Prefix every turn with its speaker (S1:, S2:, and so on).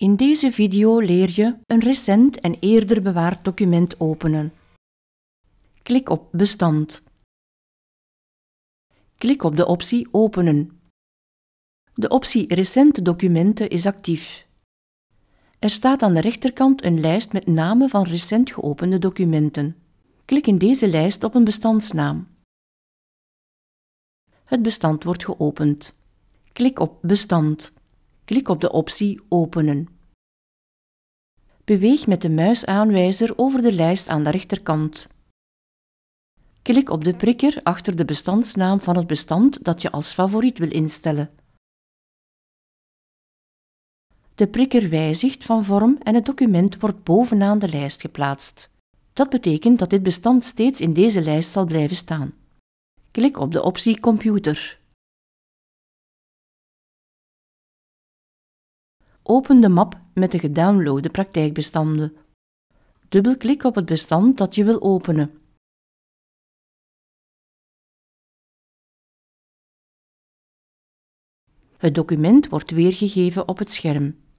S1: In deze video leer je een recent en eerder bewaard document openen. Klik op Bestand. Klik op de optie Openen. De optie Recente documenten is actief. Er staat aan de rechterkant een lijst met namen van recent geopende documenten. Klik in deze lijst op een bestandsnaam. Het bestand wordt geopend. Klik op Bestand. Klik op de optie Openen. Beweeg met de muisaanwijzer over de lijst aan de rechterkant. Klik op de prikker achter de bestandsnaam van het bestand dat je als favoriet wil instellen. De prikker wijzigt van vorm en het document wordt bovenaan de lijst geplaatst. Dat betekent dat dit bestand steeds in deze lijst zal blijven staan. Klik op de optie Computer.
S2: Open de map met de gedownloade praktijkbestanden. Dubbelklik op het bestand dat je wil
S3: openen. Het document wordt weergegeven op het scherm.